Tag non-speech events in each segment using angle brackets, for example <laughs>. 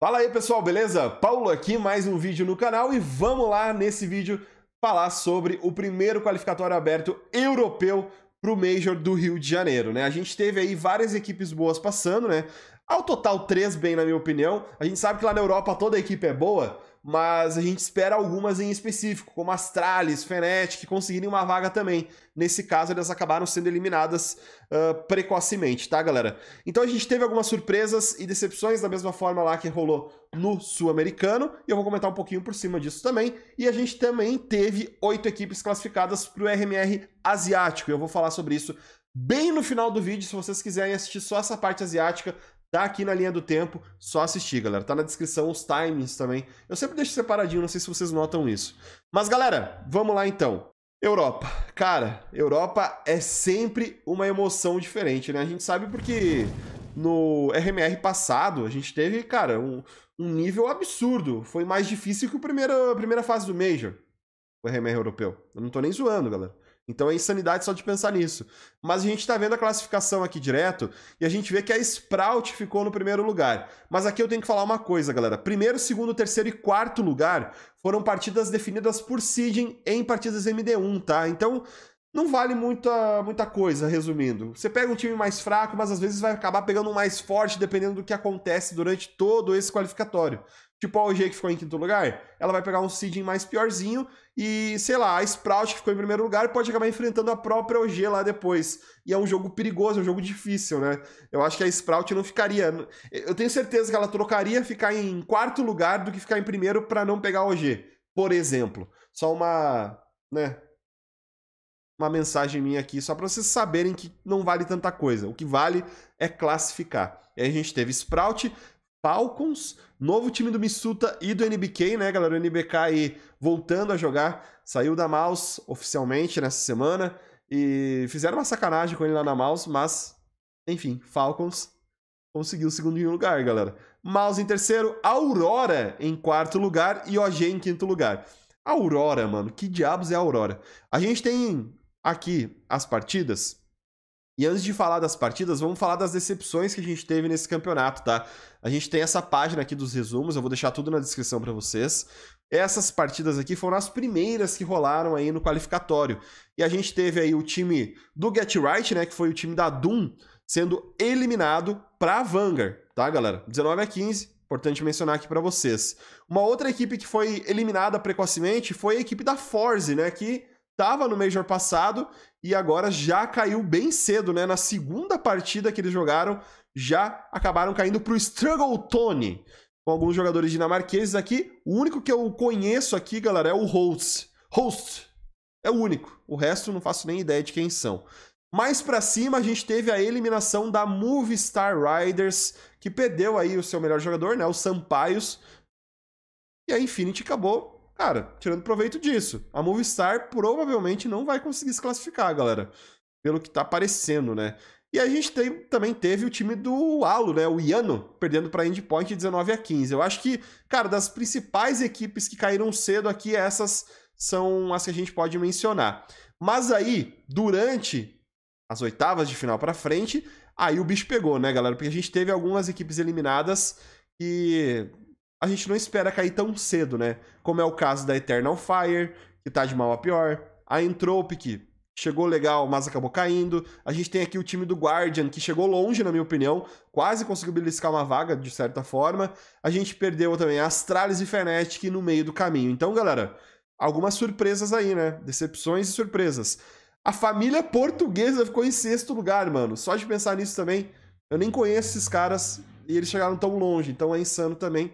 Fala aí pessoal, beleza? Paulo aqui, mais um vídeo no canal e vamos lá nesse vídeo falar sobre o primeiro qualificatório aberto europeu para o Major do Rio de Janeiro, né? A gente teve aí várias equipes boas passando, né? Ao total, três bem, na minha opinião. A gente sabe que lá na Europa toda a equipe é boa, mas a gente espera algumas em específico, como Astralis, Fnatic, conseguirem uma vaga também. Nesse caso, elas acabaram sendo eliminadas uh, precocemente, tá, galera? Então a gente teve algumas surpresas e decepções da mesma forma lá que rolou no Sul-Americano, e eu vou comentar um pouquinho por cima disso também. E a gente também teve oito equipes classificadas para o RMR Asiático, e eu vou falar sobre isso bem no final do vídeo, se vocês quiserem assistir só essa parte asiática, Tá aqui na linha do tempo, só assistir, galera. Tá na descrição os timings também. Eu sempre deixo separadinho, não sei se vocês notam isso. Mas, galera, vamos lá então. Europa. Cara, Europa é sempre uma emoção diferente, né? A gente sabe porque no RMR passado a gente teve, cara, um, um nível absurdo. Foi mais difícil que o primeiro, a primeira fase do Major, o RMR europeu. Eu não tô nem zoando, galera. Então é insanidade só de pensar nisso. Mas a gente está vendo a classificação aqui direto e a gente vê que a Sprout ficou no primeiro lugar. Mas aqui eu tenho que falar uma coisa, galera. Primeiro, segundo, terceiro e quarto lugar foram partidas definidas por seeding em partidas MD1, tá? Então não vale muita, muita coisa, resumindo. Você pega um time mais fraco, mas às vezes vai acabar pegando um mais forte dependendo do que acontece durante todo esse qualificatório tipo a OG que ficou em quinto lugar, ela vai pegar um seeding mais piorzinho e, sei lá, a Sprout que ficou em primeiro lugar pode acabar enfrentando a própria OG lá depois. E é um jogo perigoso, é um jogo difícil, né? Eu acho que a Sprout não ficaria. Eu tenho certeza que ela trocaria ficar em quarto lugar do que ficar em primeiro para não pegar a OG, por exemplo. Só uma. né? Uma mensagem minha aqui, só para vocês saberem que não vale tanta coisa. O que vale é classificar. E aí a gente teve Sprout, Falcons, novo time do Missuta e do NBK, né, galera? O NBK aí voltando a jogar, saiu da Mouse oficialmente nessa semana e fizeram uma sacanagem com ele lá na Mouse, mas enfim, Falcons conseguiu o segundo lugar, galera. Mouse em terceiro, Aurora em quarto lugar e OG em quinto lugar. Aurora, mano, que diabos é Aurora? A gente tem aqui as partidas e antes de falar das partidas, vamos falar das decepções que a gente teve nesse campeonato, tá? A gente tem essa página aqui dos resumos, eu vou deixar tudo na descrição para vocês. Essas partidas aqui foram as primeiras que rolaram aí no qualificatório. E a gente teve aí o time do Get Right, né, que foi o time da Doom, sendo eliminado para Vanguard, tá, galera? 19 a 15, importante mencionar aqui para vocês. Uma outra equipe que foi eliminada precocemente foi a equipe da Forze, né, que estava no Major passado e agora já caiu bem cedo, né? Na segunda partida que eles jogaram, já acabaram caindo para o Struggle Tony, com alguns jogadores dinamarqueses aqui. O único que eu conheço aqui, galera, é o Host. Host é o único. O resto não faço nem ideia de quem são. Mais para cima, a gente teve a eliminação da Movistar Riders, que perdeu aí o seu melhor jogador, né? O Sampaios. E a Infinity acabou cara, tirando proveito disso. A Movistar provavelmente não vai conseguir se classificar, galera. Pelo que tá aparecendo né? E a gente tem, também teve o time do Alo, né? O Iano, perdendo para Endpoint 19 a 15. Eu acho que, cara, das principais equipes que caíram cedo aqui, essas são as que a gente pode mencionar. Mas aí, durante as oitavas de final para frente, aí o bicho pegou, né, galera? Porque a gente teve algumas equipes eliminadas que a gente não espera cair tão cedo, né? Como é o caso da Eternal Fire, que tá de mal a pior, a Entropic, chegou legal, mas acabou caindo. A gente tem aqui o time do Guardian, que chegou longe, na minha opinião, quase conseguiu beliscar uma vaga, de certa forma. A gente perdeu também Astralis e Fnatic no meio do caminho. Então, galera, algumas surpresas aí, né? Decepções e surpresas. A família portuguesa ficou em sexto lugar, mano. Só de pensar nisso também, eu nem conheço esses caras e eles chegaram tão longe, então é insano também.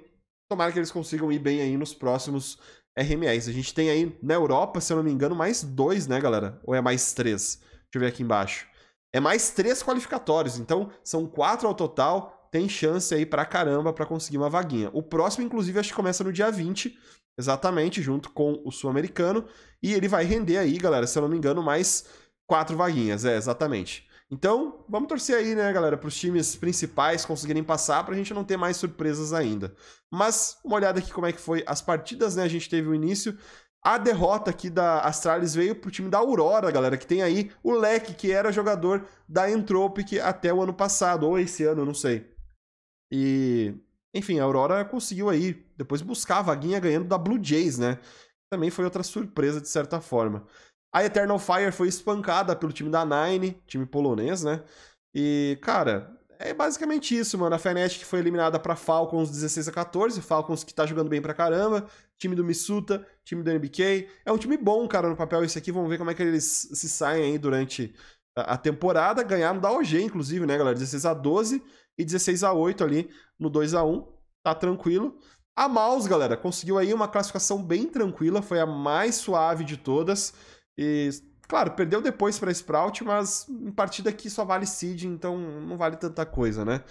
Tomara que eles consigam ir bem aí nos próximos RMEs. A gente tem aí na Europa, se eu não me engano, mais dois, né, galera? Ou é mais três? Deixa eu ver aqui embaixo. É mais três qualificatórios, então são quatro ao total. Tem chance aí pra caramba pra conseguir uma vaguinha. O próximo, inclusive, acho que começa no dia 20, exatamente, junto com o Sul-Americano. E ele vai render aí, galera, se eu não me engano, mais quatro vaguinhas. É, exatamente. Então, vamos torcer aí, né, galera, para os times principais conseguirem passar, para a gente não ter mais surpresas ainda. Mas, uma olhada aqui como é que foi as partidas, né? A gente teve o início. A derrota aqui da Astralis veio pro time da Aurora, galera, que tem aí o Leque, que era jogador da Entropic até o ano passado, ou esse ano, não sei. E, enfim, a Aurora conseguiu aí depois buscar a vaguinha ganhando da Blue Jays, né? Também foi outra surpresa, de certa forma. A Eternal Fire foi espancada pelo time da Nine, time polonês, né? E, cara, é basicamente isso, mano. A Fnatic foi eliminada para Falcons 16 a 14, Falcons que tá jogando bem pra caramba, time do Misuta, time do NBK. É um time bom, cara, no papel esse aqui. Vamos ver como é que eles se saem aí durante a temporada. Ganharam da OG, inclusive, né, galera? 16 a 12 e 16 a 8 ali no 2 a 1. Tá tranquilo. A Mouse, galera, conseguiu aí uma classificação bem tranquila, foi a mais suave de todas. E, claro, perdeu depois para Sprout, mas em partida aqui só vale seed, então não vale tanta coisa, né?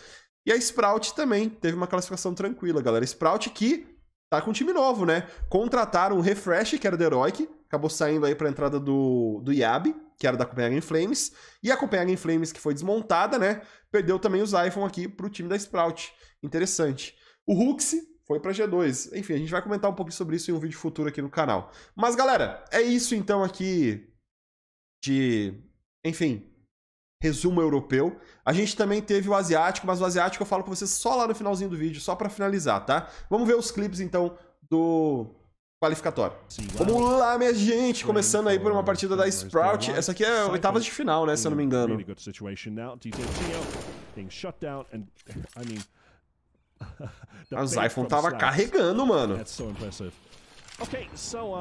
E a Sprout também teve uma classificação tranquila, galera. Sprout que tá com um time novo, né? Contrataram o Refresh, que era do Heroic, acabou saindo aí pra entrada do, do Yab, que era da Copenhagen Flames, e a Copenhagen Flames, que foi desmontada, né? Perdeu também os iPhone aqui pro time da Sprout. Interessante. O Hux foi para G2. Enfim, a gente vai comentar um pouquinho sobre isso em um vídeo futuro aqui no canal. Mas galera, é isso então aqui de, enfim, resumo europeu. A gente também teve o asiático, mas o asiático eu falo com vocês só lá no finalzinho do vídeo, só para finalizar, tá? Vamos ver os clipes então do qualificatório. Vamos lá, minha gente, começando aí por uma partida da Sprout. Essa aqui é oitavas de final, né, se eu não me engano. <laughs> O iPhone tava carregando, mano. Okay, so um,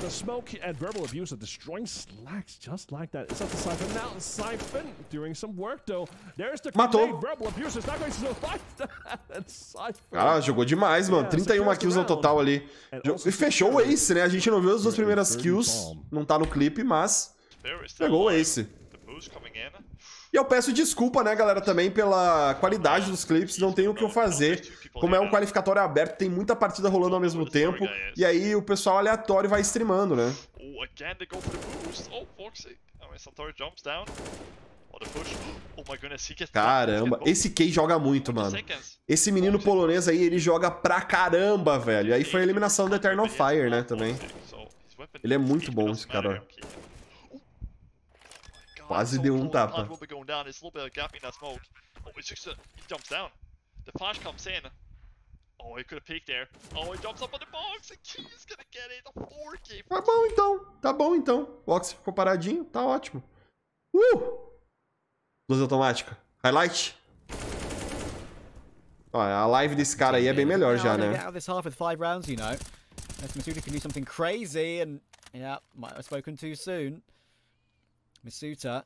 the smoke and verbal abuse are destroying Slacks just like that. It's up to Siphon now. Siphon doing some work though. There's the Matou. verbal abuse is not going to survive <laughs> Cara, jogou demais, mano. 31 kills no total ali. E fechou o Ace, né? A gente não viu as duas primeiras kills. Não tá no clipe, mas pegou o Ace. The boost coming in. E eu peço desculpa, né, galera, também pela qualidade dos clipes, não tem o que eu fazer. Como é um qualificatório aberto, tem muita partida rolando ao mesmo tempo, e aí o pessoal aleatório vai streamando, né? Oh, ah, oh caramba, esse Key joga muito, mano. Esse menino polonês aí, ele joga pra caramba, velho. Aí foi a eliminação do Eternal Fire, né, também. Ele é muito bom, esse cara. Quase deu um tapa. Oh, uh, the flash comes in. Oh, he could have there. Oh, he jumps up on the box and <laughs> k Tá bom então. Tá bom então. O box ficou paradinho, tá ótimo. Uh! Luz automática. Highlight. a live desse cara aí é bem melhor já, né? can do something crazy and yeah, might have spoken too soon. Misuta.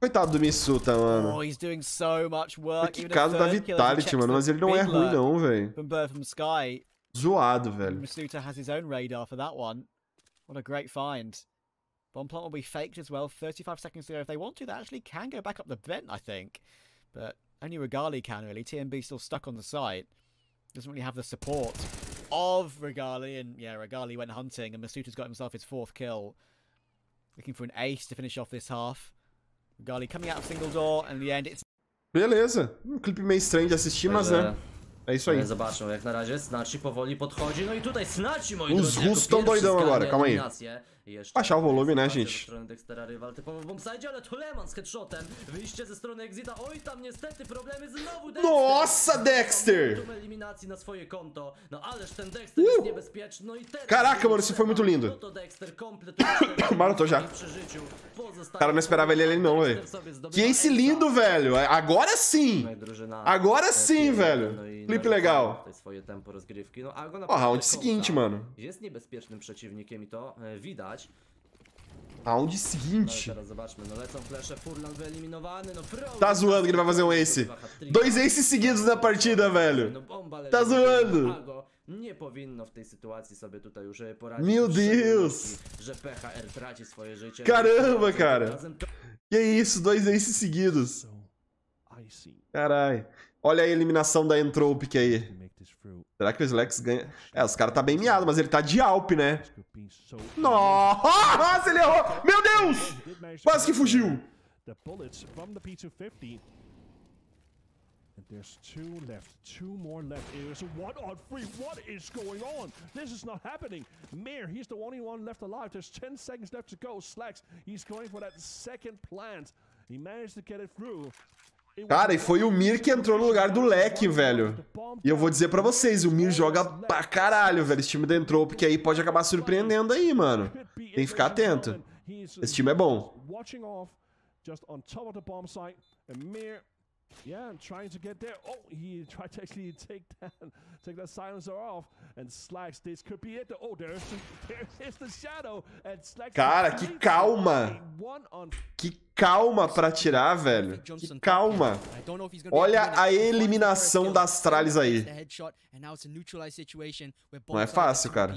Coitado do Misuta, mano. Oh, he's doing so much work. Que caso da Vitality, mano. Mas ele não é ruim, não, velho. From Bird from Sky. Zoado, velho. Misuta has his own radar for that one. What a great find. Bomb plant will be faked as well. 35 seconds to go. If they want to, they actually can go back up the vent, I think. But only Regali can, really. TMB still stuck on the site. Doesn't really have the support of Regali. And, yeah, Regali went hunting, and Masuta's got himself his fourth kill. Looking for an ace to finish off this half. Gali coming out of single door, and the end it's... Beleza. Um clipe meio estranho de assistir, mas né. É isso aí. Zobaczmy, jak é na razie powoli podchodzi. No i tutaj moi Os é russos estão doidão agora, calma aí. Jeszcze o volume, né, gente? Dexter. Nossa, Dexter! na swoje konto. No ależ ten Dexter Uh! jest No i Caraca, mano, isso foi muito lindo. No <coughs> Mano, tô já. Cara, não esperava ele ali não, velho. Que é esse lindo, velho. É, agora sim. Agora sim, velho. Clipe legal. Ó, round é seguinte, mano. Jest niebezpiecznym przeciwnikiem i to widać wyjechać. Round seguinte. Teraz zobaczmy, no lecą flesze, Furlan wyeliminowany, no Tá zoando que ele vai fazer um ace. Dois aces seguidos na partida, velho. No, bomba tá zoando. Algo nie powinno w tej sytuacji sobie tutaj już poradzić. Meu Deus. Że PHR traci swoje życie. Caramba, cara. Que é isso, dois aces seguidos. Carai. Olha a eliminação da Entropic aí. Será que o Slex ganha? É, os caras tá bem miado, mas ele tá de Alp, né? Nossa, ele errou! Meu Deus! Quase que fugiu! There's two left, two more left. There's one on three. What is going on? This is not happening. Mir, he's the only one left alive. There's 10 seconds left to go. Slacks, he's going for that second plant. He managed to get it through. Cara, e foi o Mir que entrou no lugar do Leque, velho. E eu vou dizer para vocês, o Mir joga pra caralho, velho. Esse time da entrou, porque aí pode acabar surpreendendo aí, mano. Tem que ficar atento. Esse time é bom. Yeah, I'm trying to get there. Oh, he tried to actually take that take that silencer off. And Slacks, this could be it. Oh, there's there's the shadow. And Slacks Cara, que calma. Que calma para tirar, velho. Que calma. Olha a eliminação das tralhas aí. Não é fácil, cara.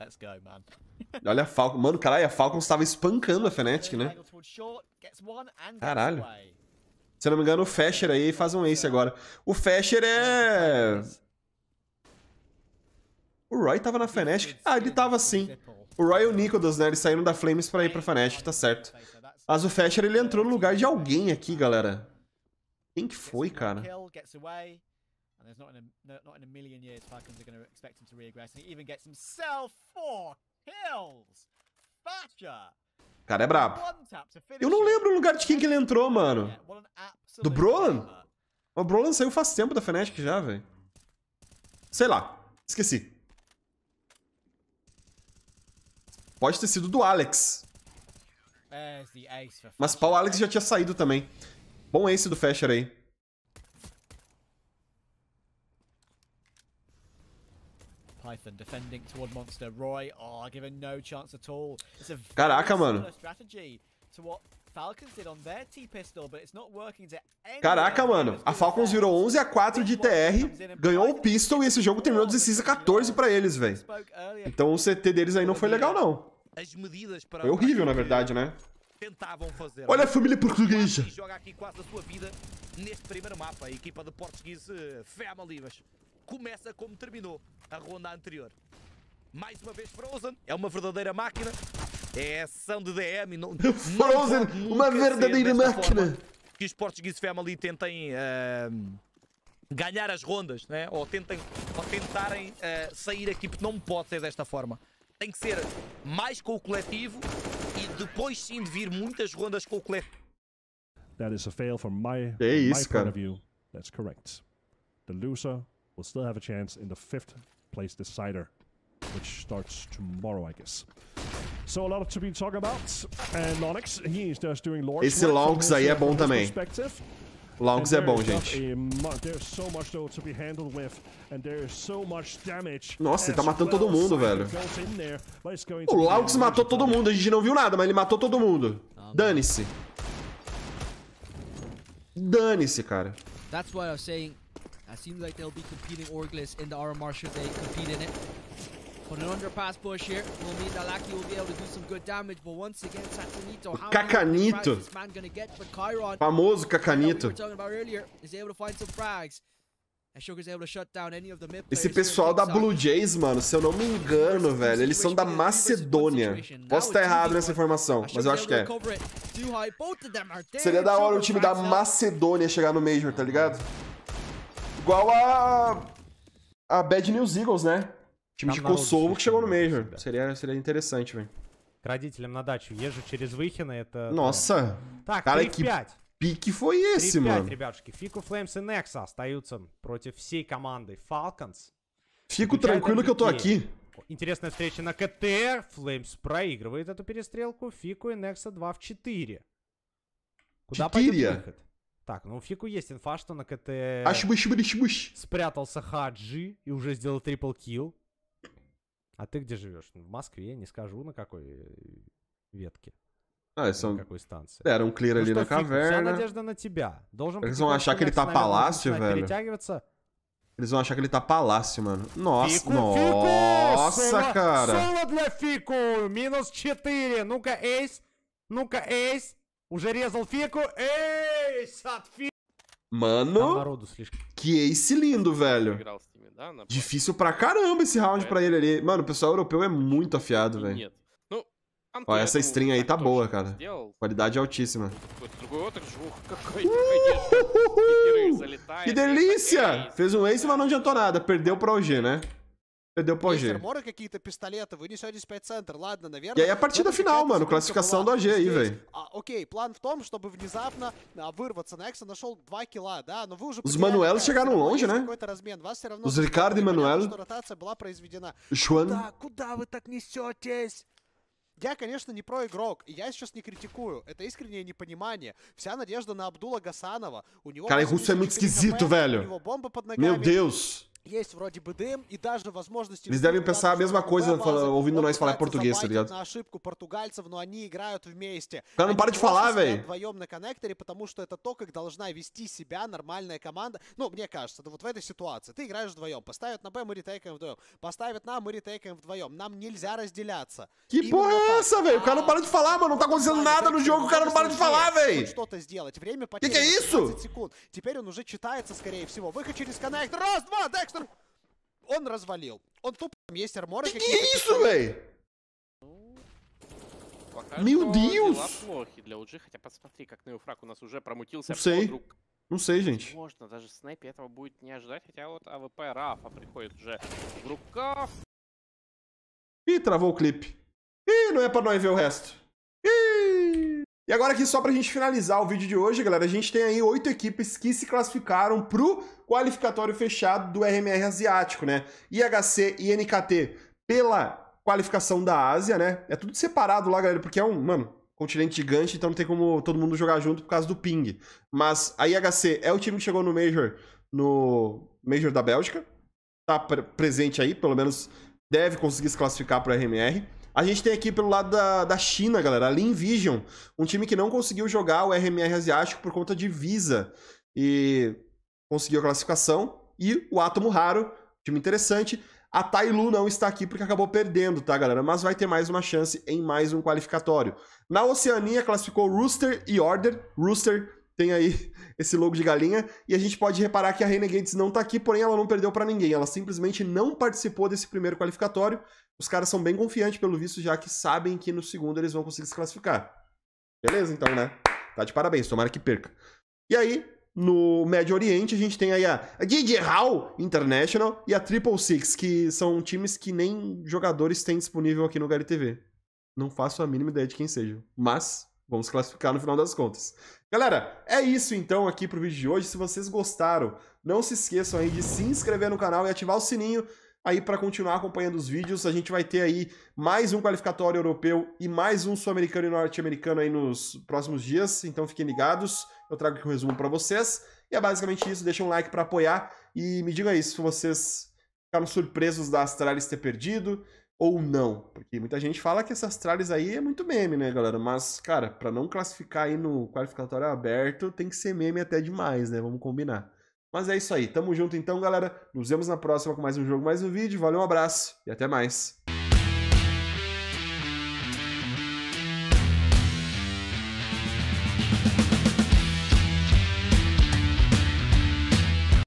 Let's go, man. <laughs> Olha a Falcon. Mano, caralho, a Falcon estava espancando a Fnatic, né? Caralho. Se eu não me engano, o Fasher aí faz um ace agora. O Fasher é... O Roy tava na Fnatic? Ah, ele tava sim. O Roy e o Nicodos, né? Eles saíram da Flames pra ir pra Fnatic, tá certo. Mas o Fasher, ele entrou no lugar de alguém aqui, galera. Quem que foi, cara? And there's not in a not in a million years Falcons are going to expect him to regress. And he even gets himself four kills. Thatcher. O cara é brabo. Eu não lembro o lugar de quem que ele entrou, mano. Do Brolan? O Brolan saiu faz tempo da Fnatic já, velho. Sei lá. Esqueci. Pode ter sido do Alex. Mas pau, Alex já tinha saído também. Bom esse do Fasher aí. Python defending toward monster Roy. Oh, given no chance at all. It's a Caraca, mano. strategy to what Falcons did on their T-Pistol, but it's not working to Caraca, mano. A Falcons virou 11 a 4 de TR, ganhou o Pistol e esse jogo terminou 16 a 14 para eles, velho. Então o CT deles aí não foi legal não. Foi horrível, na verdade, né? tentavam fazer. Olha a família portuguesa. Joga aqui quase a sua vida neste primeiro mapa. A equipa de Portuguese eh, Family, mas começa como terminou a ronda anterior. Mais uma vez Frozen, é uma verdadeira máquina. É ação de DM. Não, <laughs> Frozen, não uma verdadeira máquina. Que os Portuguese Family tentem uh, ganhar as rondas, né? ou, tentem, ou tentarem uh, sair aqui, porque não pode ser desta forma. Tem que ser mais com o coletivo e depois sim de vir muitas rondas com o coletivo. é isso, my cara. That's correct. The loser will still have a chance in the fifth place decider, which starts tomorrow, I guess. So a lot to be talking about. And Lonix, he is just doing Lord's Esse Longs aí é bom também. Longs é bom, gente. Nossa, ele tá matando todo mundo, velho. O Longs matou todo mundo. A gente não viu nada, mas ele matou todo mundo. Ah, Dane-se. Dane-se, cara. That's what I was saying. It seems like they'll be competing Orglis in the RMR should they compete in it. But an underpass push here will mean that Laki will be able to do some good damage. But once again, Satanito, how Cacanito. is this man gonna get? But Chiron, famoso Cacanito. We talking about earlier, is able to find some frags. Esse pessoal da Blue Jays, mano, se eu não me engano, velho, eles são da Macedônia. Posso estar errado nessa informação, mas eu acho que é. Seria da hora o time da Macedônia chegar no Major, tá ligado? Igual a. A Bad News Eagles, né? Time Там de Kosovo que chegou no Major. Seria, seria interessante, velho. К родителям на дачу езжу через Выхино, это... Носа Так, Cara, 3 que... 5 пике foi esse, 3-5, ребятушки. Фику, Флеймс и Некса остаются против всей команды Falcons. Фику tranquilo que eu tô aqui. Интересная встреча на КТ. Флеймс проигрывает эту перестрелку. Фику и Некса 2 в 4. Куда пойдет выход? Так, ну Фику есть инфа, что на КТ Ашбыщ, быщ, быщ. спрятался Хаджи и уже сделал трипл килл. А ты где живешь? В Москве, не скажу на какой э, ветке. Ah, eles são... Какой станции. Era он clear на ali na Вся надежда на тебя. Должен Eles vão achar que ele tá palácio, velho. Eles vão achar que ele tá palácio, mano. Nossa, Fico, nossa, Fico! Sola, cara. Соло для Фику. Минус 4. Ну-ка, эйс. Ну-ка, эйс. Уже резал Фику. Эйс. Mano, tá que ace lindo, velho. É Difícil pra caramba esse round é. pra ele ali. Mano, o pessoal europeu é muito afiado, velho. Ó, essa string aí tá boa, cara. Qualidade altíssima. Uh! <laughs> Que delícia! Tá é Fez um ace, mas não adiantou nada. Perdeu pro OG, né? Perdeu pro AG. Морок какие-то пистолеты, вы несете спеццентр, ладно, наверное. E aí a partida final, mano, classificação do AG aí, velho. Ah, ok, plano в том, чтобы внезапно вырваться. Nexon нашел 2 килла, да, но вы уже... Os Manuelos chegaram longe, né? Os Ricardo e Manuel. Ротация была произведена. Шуан. Да, куда вы так несетесь? Я, конечно, не про игрок, и я сейчас не критикую. Это искреннее непонимание. Вся надежда на Абдула Гасанова. У него... Cara, russo é muito esquisito, velho. Meu Deus. Есть vроде бы DM e даже возможности... Eles devem pensar a mesma coisa fala, ouvindo nós falar português, tá ligado? ошибку португальцев, но они играют вместе. Cara, não para de falar, velho. Вдвоем на коннекторе, потому что это то, как должна вести себя нормальная команда. Ну, мне кажется, да вот в этой ситуации. Ты играешь вдвоем. Поставят на Б, мы ретейкаем вдвоем. Поставят на, мы ретейкаем вдвоем. Нам нельзя разделяться. Que porra é essa, velho? O cara não para de falar, mano. Não tá acontecendo nada no jogo, o cara não para de falar, velho. Что-то сделать. Время потеряно. Que que é isso? Теперь он уже читается, скорее всего. Выход через коннектор. Раз, два, Декс! монстр, он развалил. Он тупо там есть арморы какие-то. Deus! плохи для UG, хотя посмотри, как Неофраг у нас уже промутился. Não sei. Подруг... Não sei, Можно, даже снайпе этого будет не ожидать, хотя вот АВП Рафа приходит уже в руках. И травou клип. И E não é pra nós E agora aqui só para a gente finalizar o vídeo de hoje, galera, a gente tem aí oito equipes que se classificaram pro qualificatório fechado do RMR Asiático, né? IHC e NKT pela qualificação da Ásia, né? É tudo separado lá, galera, porque é um, mano, continente gigante, então não tem como todo mundo jogar junto por causa do ping. Mas a IHC é o time que chegou no Major, no Major da Bélgica, tá presente aí, pelo menos deve conseguir se classificar para o RMR. A gente tem aqui pelo lado da, da China, galera, a Lean Vision, um time que não conseguiu jogar o RMR asiático por conta de Visa e conseguiu a classificação. E o Átomo Raro, time interessante. A Tailu não está aqui porque acabou perdendo, tá, galera? Mas vai ter mais uma chance em mais um qualificatório. Na Oceania classificou Rooster e Order. Rooster tem aí esse logo de galinha. E a gente pode reparar que a Renegades não tá aqui, porém ela não perdeu para ninguém. Ela simplesmente não participou desse primeiro qualificatório. Os caras são bem confiantes, pelo visto, já que sabem que no segundo eles vão conseguir se classificar. Beleza, então, né? Tá de parabéns, tomara que perca. E aí, no Médio Oriente, a gente tem aí a DJ Hall International e a Triple Six, que são times que nem jogadores têm disponível aqui no HLTV. Não faço a mínima ideia de quem sejam, mas vamos classificar no final das contas. Galera, é isso então aqui pro vídeo de hoje. Se vocês gostaram, não se esqueçam aí de se inscrever no canal e ativar o sininho aí para continuar acompanhando os vídeos. A gente vai ter aí mais um qualificatório europeu e mais um sul-americano e norte-americano aí nos próximos dias, então fiquem ligados. Eu trago aqui um resumo para vocês. E é basicamente isso, deixa um like para apoiar e me diga aí se vocês ficaram surpresos da Astralis ter perdido, ou não? Porque muita gente fala que essas tralhas aí é muito meme, né, galera? Mas, cara, para não classificar aí no qualificatório aberto, tem que ser meme até demais, né? Vamos combinar. Mas é isso aí. Tamo junto então, galera. Nos vemos na próxima com mais um jogo, mais um vídeo. Valeu, um abraço e até mais.